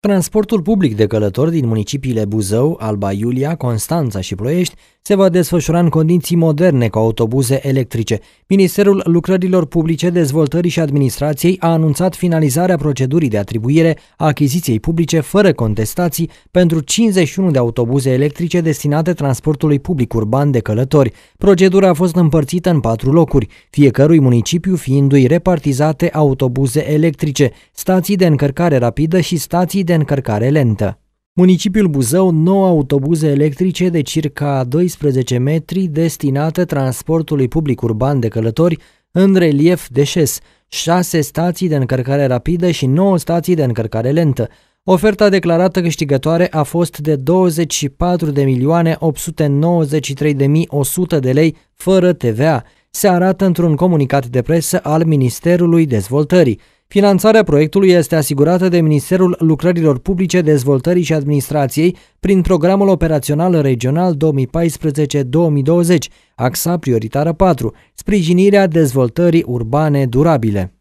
Transportul public de călători din municipiile Buzău, Alba Iulia, Constanța și Ploiești se va desfășura în condiții moderne cu autobuze electrice. Ministerul Lucrărilor Publice, Dezvoltării și Administrației a anunțat finalizarea procedurii de atribuire a achiziției publice fără contestații pentru 51 de autobuze electrice destinate transportului public urban de călători. Procedura a fost împărțită în patru locuri, fiecărui municipiu fiindu-i repartizate autobuze electrice, stații de încărcare rapidă și stații de încărcare lentă. Municipiul Buzău, 9 autobuze electrice de circa 12 metri destinate transportului public urban de călători în relief deșes, 6 stații de încărcare rapidă și 9 stații de încărcare lentă. Oferta declarată câștigătoare a fost de 24.893.100 de lei fără TVA, se arată într-un comunicat de presă al Ministerului Dezvoltării. Finanțarea proiectului este asigurată de Ministerul Lucrărilor Publice, Dezvoltării și Administrației prin Programul Operațional Regional 2014-2020, axa prioritară 4, sprijinirea dezvoltării urbane durabile.